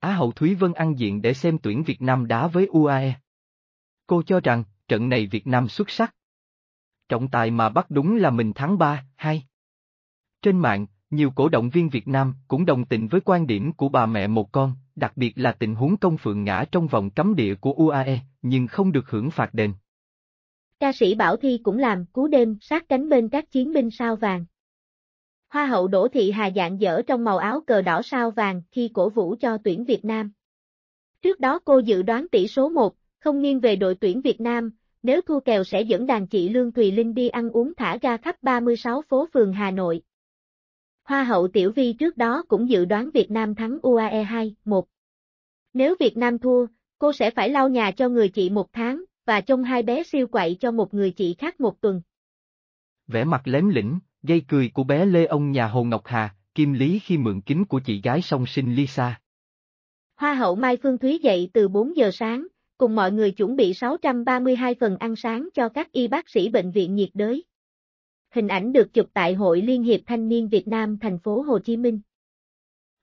Á hậu Thúy Vân ăn diện để xem tuyển Việt Nam đá với UAE. Cô cho rằng, trận này Việt Nam xuất sắc. Trọng tài mà bắt đúng là mình thắng 3, 2. Trên mạng, nhiều cổ động viên Việt Nam cũng đồng tình với quan điểm của bà mẹ một con, đặc biệt là tình huống công phượng ngã trong vòng cấm địa của UAE, nhưng không được hưởng phạt đền. Ca sĩ Bảo Thi cũng làm cú đêm sát cánh bên các chiến binh sao vàng. Hoa hậu Đỗ Thị Hà dạng dở trong màu áo cờ đỏ sao vàng khi cổ vũ cho tuyển Việt Nam. Trước đó cô dự đoán tỷ số 1, không nghiêng về đội tuyển Việt Nam, nếu thua kèo sẽ dẫn đàn chị Lương Thùy Linh đi ăn uống thả ga khắp 36 phố phường Hà Nội. Hoa hậu Tiểu Vi trước đó cũng dự đoán Việt Nam thắng UAE 2-1. Nếu Việt Nam thua, cô sẽ phải lau nhà cho người chị một tháng, và trông hai bé siêu quậy cho một người chị khác một tuần. Vẻ mặt lém lĩnh, Gây cười của bé Lê ông nhà Hồ Ngọc Hà, Kim Lý khi mượn kính của chị gái song sinh Lisa. Hoa hậu Mai Phương Thúy dậy từ 4 giờ sáng, cùng mọi người chuẩn bị 632 phần ăn sáng cho các y bác sĩ bệnh viện nhiệt đới. Hình ảnh được chụp tại Hội Liên hiệp Thanh niên Việt Nam thành phố Hồ Chí Minh.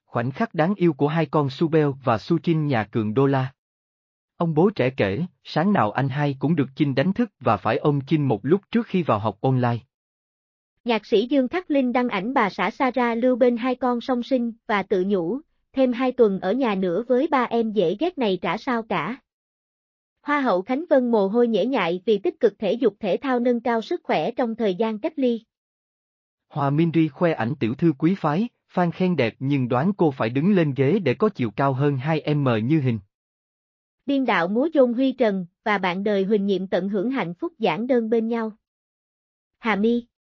Khoảnh khắc đáng yêu của hai con Subel và Suchin nhà cường đô la. Ông bố trẻ kể, sáng nào anh hai cũng được Chinh đánh thức và phải ôm Chinh một lúc trước khi vào học online. Nhạc sĩ Dương Khắc Linh đăng ảnh bà xã Sara lưu bên hai con song sinh và tự nhủ, thêm hai tuần ở nhà nữa với ba em dễ ghét này trả sao cả. Hoa hậu Khánh Vân mồ hôi nhễ nhại vì tích cực thể dục thể thao nâng cao sức khỏe trong thời gian cách ly. Hòa Minri khoe ảnh tiểu thư quý phái, fan khen đẹp nhưng đoán cô phải đứng lên ghế để có chiều cao hơn 2m như hình. Biên đạo múa dôn Huy Trần và bạn đời Huỳnh Nhiệm tận hưởng hạnh phúc giản đơn bên nhau. Hà Mi